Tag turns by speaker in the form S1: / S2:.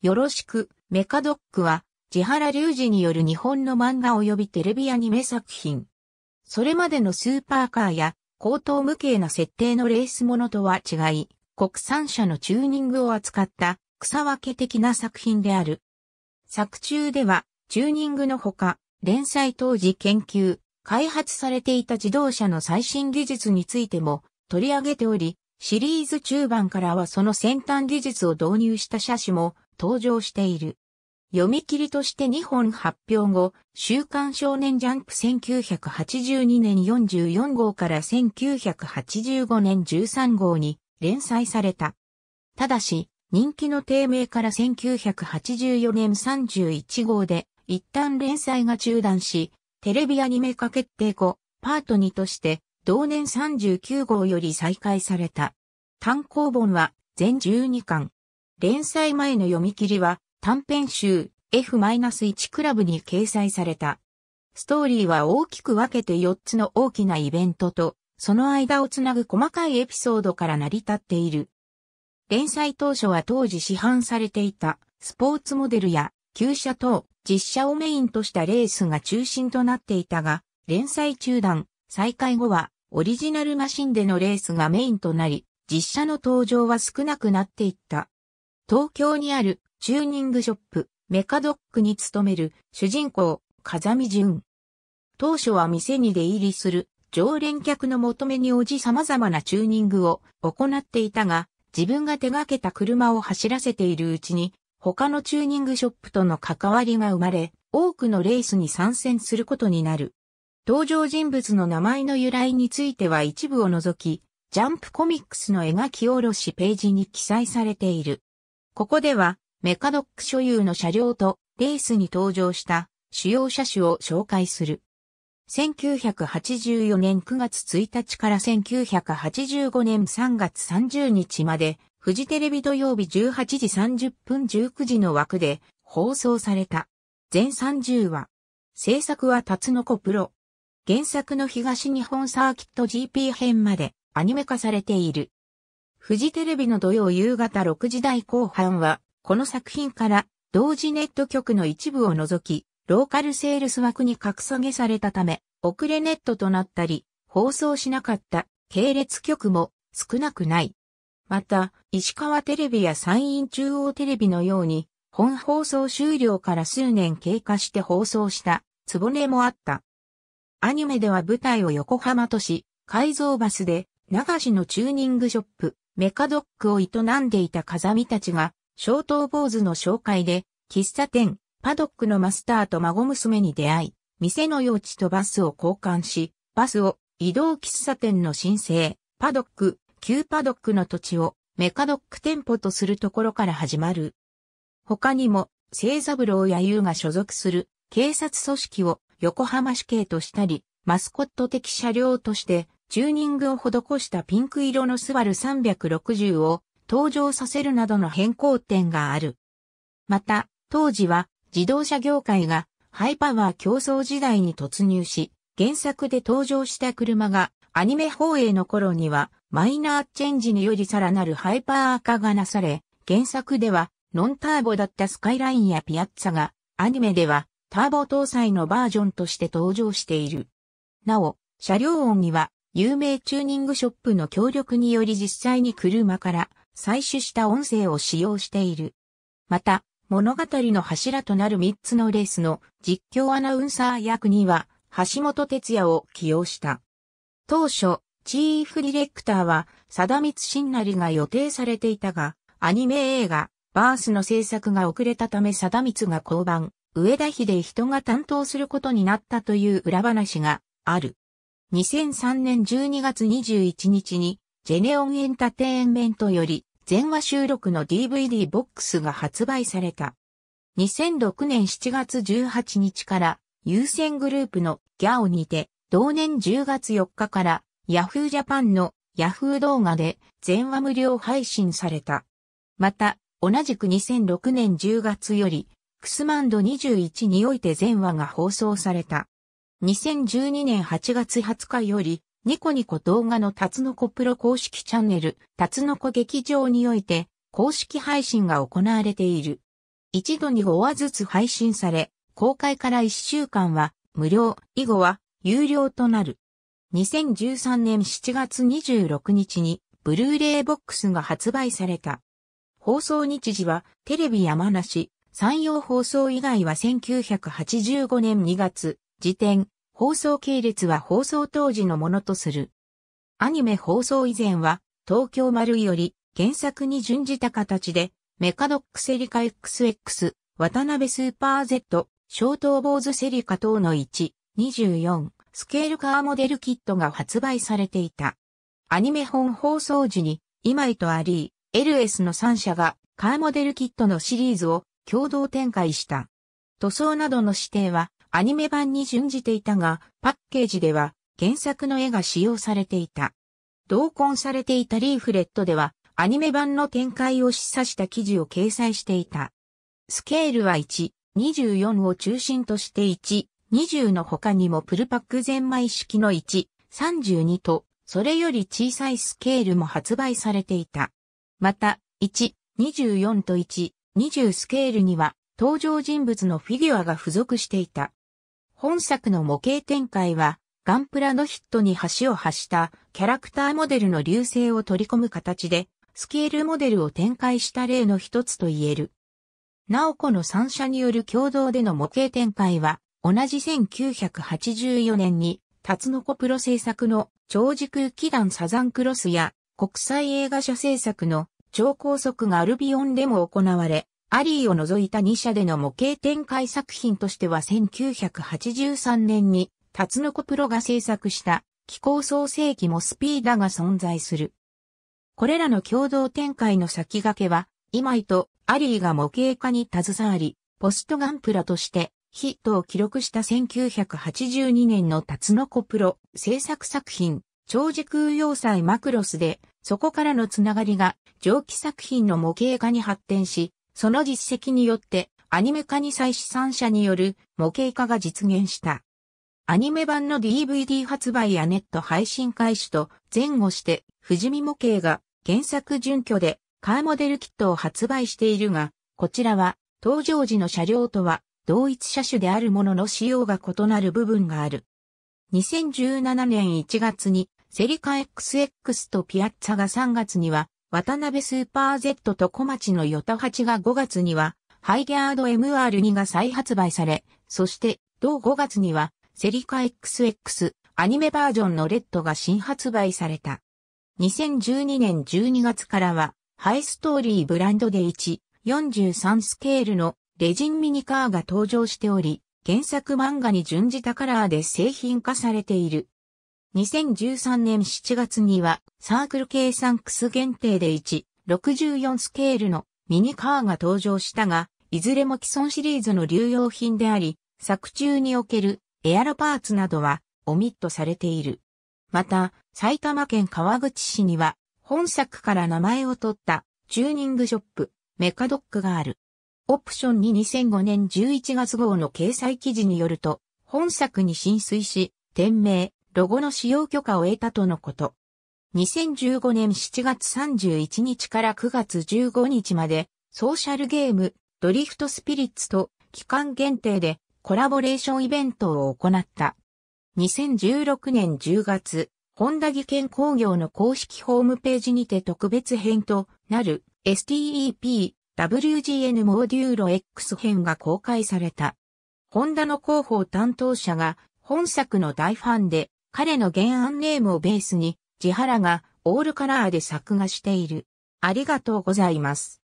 S1: よろしく、メカドックは、千原隆二による日本の漫画及びテレビアニメ作品。それまでのスーパーカーや、高等無形な設定のレースものとは違い、国産車のチューニングを扱った草分け的な作品である。作中では、チューニングのほか、連載当時研究、開発されていた自動車の最新技術についても取り上げており、シリーズ中盤からはその先端技術を導入した車種も登場している。読み切りとして2本発表後、週刊少年ジャンプ1982年44号から1985年13号に連載された。ただし、人気の低迷から1984年31号で一旦連載が中断し、テレビアニメ化決定後、パート2として同年39号より再開された。単行本は全12巻。連載前の読み切りは短編集 F-1 クラブに掲載された。ストーリーは大きく分けて4つの大きなイベントと、その間をつなぐ細かいエピソードから成り立っている。連載当初は当時市販されていたスポーツモデルや旧車等実車をメインとしたレースが中心となっていたが、連載中断、再開後はオリジナルマシンでのレースがメインとなり、実車の登場は少なくなっていった。東京にあるチューニングショップ、メカドックに勤める主人公、風見淳。当初は店に出入りする常連客の求めに応じ様々なチューニングを行っていたが、自分が手掛けた車を走らせているうちに、他のチューニングショップとの関わりが生まれ、多くのレースに参戦することになる。登場人物の名前の由来については一部を除き、ジャンプコミックスの描き下ろしページに記載されている。ここでは、メカドック所有の車両とレースに登場した主要車種を紹介する。1984年9月1日から1985年3月30日まで、フジテレビ土曜日18時30分19時の枠で放送された。全30話。制作はタツノコプロ。原作の東日本サーキット GP 編までアニメ化されている。フジテレビの土曜夕方6時台後半は、この作品から同時ネット局の一部を除き、ローカルセールス枠に格下げされたため、遅れネットとなったり、放送しなかった系列局も少なくない。また、石川テレビや山陰中央テレビのように、本放送終了から数年経過して放送した、つぼねもあった。アニメでは舞台を横浜都市、改造バスで、流しのチューニングショップ、メカドックを営んでいた風見たちが、小東坊主の紹介で、喫茶店、パドックのマスターと孫娘に出会い、店の用地とバスを交換し、バスを移動喫茶店の申請、パドック、旧パドックの土地をメカドック店舗とするところから始まる。他にも、聖三郎や優が所属する警察組織を横浜市警としたり、マスコット的車両としてチューニングを施したピンク色のスバル360を登場させるなどの変更点がある。また、当時は自動車業界がハイパワー競争時代に突入し、原作で登場した車がアニメ放映の頃にはマイナーチェンジによりさらなるハイパー化がなされ、原作ではノンターボだったスカイラインやピアッツァがアニメではターボ搭載のバージョンとして登場している。なお、車両音には有名チューニングショップの協力により実際に車から採取した音声を使用している。また、物語の柱となる3つのレースの実況アナウンサー役には橋本哲也を起用した。当初、チーフディレクターは、貞光ナ成が予定されていたが、アニメ映画、バースの制作が遅れたため貞光が降板、上田秀人が担当することになったという裏話がある。2003年12月21日に、ジェネオンエンタテインメントより、全話収録の DVD ボックスが発売された。2006年7月18日から、優先グループのギャオにて、同年10月4日から、Yahoo Japan の Yahoo 動画で全話無料配信された。また、同じく2006年10月より、クスマンド21において全話が放送された。2012年8月20日より、ニコニコ動画のタツノコプロ公式チャンネル、タツノコ劇場において、公式配信が行われている。一度に5話ずつ配信され、公開から1週間は無料、以後は有料となる。2013年7月26日に、ブルーレイボックスが発売された。放送日時は、テレビ山梨、山陽放送以外は1985年2月、時点、放送系列は放送当時のものとする。アニメ放送以前は、東京丸より原作に準じた形で、メカドックセリカ XX、渡辺スーパー Z、ショー小東ーズセリカ等の1、24、スケールカーモデルキットが発売されていた。アニメ本放送時に、今井とアリー、LS の3社がカーモデルキットのシリーズを共同展開した。塗装などの指定はアニメ版に準じていたが、パッケージでは原作の絵が使用されていた。同梱されていたリーフレットでは、アニメ版の展開を示唆した記事を掲載していた。スケールは1、24を中心として1、20の他にもプルパックゼンマイ式の1、32と、それより小さいスケールも発売されていた。また、1、24と1、20スケールには登場人物のフィギュアが付属していた。本作の模型展開は、ガンプラのヒットに橋を発したキャラクターモデルの流星を取り込む形で、スケールモデルを展開した例の一つと言える。なおこの三社による共同での模型展開は、同じ1984年に、タツノコプロ制作の超時空気団サザンクロスや国際映画社制作の超高速ガルビオンでも行われ、アリーを除いた2社での模型展開作品としては1983年に、タツノコプロが制作した気候創世記もスピーダが存在する。これらの共同展開の先駆けは、今井とアリーが模型化に携わり、ポストガンプラとしてヒットを記録した1982年のタツノコプロ制作作品、超時空要塞マクロスで、そこからのつながりが蒸気作品の模型化に発展し、その実績によって、アニメ化に際し3者による模型化が実現した。アニメ版の DVD 発売やネット配信開始と前後して、富士見模型が原作準拠でカーモデルキットを発売しているが、こちらは登場時の車両とは同一車種であるものの仕様が異なる部分がある。2017年1月にセリカ XX とピアッツァが3月には渡辺スーパー Z と小町のヨタ8が5月には、ハイギャード MR2 が再発売され、そして、同5月には、セリカ XX、アニメバージョンのレッドが新発売された。2012年12月からは、ハイストーリーブランドで1、43スケールのレジンミニカーが登場しており、原作漫画に準じたカラーで製品化されている。2013年7月にはサークル計算クス限定で1、64スケールのミニカーが登場したが、いずれも既存シリーズの流用品であり、作中におけるエアロパーツなどはオミットされている。また、埼玉県川口市には、本作から名前を取ったチューニングショップ、メカドックがある。オプションに2005年11月号の掲載記事によると、本作に浸水し、店名、ロゴの使用許可を得たとのこと。2015年7月31日から9月15日まで、ソーシャルゲーム、ドリフトスピリッツと期間限定でコラボレーションイベントを行った。2016年10月、本田技研工業の公式ホームページにて特別編となる STEP WGN モーデューロ X 編が公開された。ホンダの広報担当者が本作の大ファンで彼の原案ネームをベースに、ハラがオールカラーで作画している。ありがとうございます。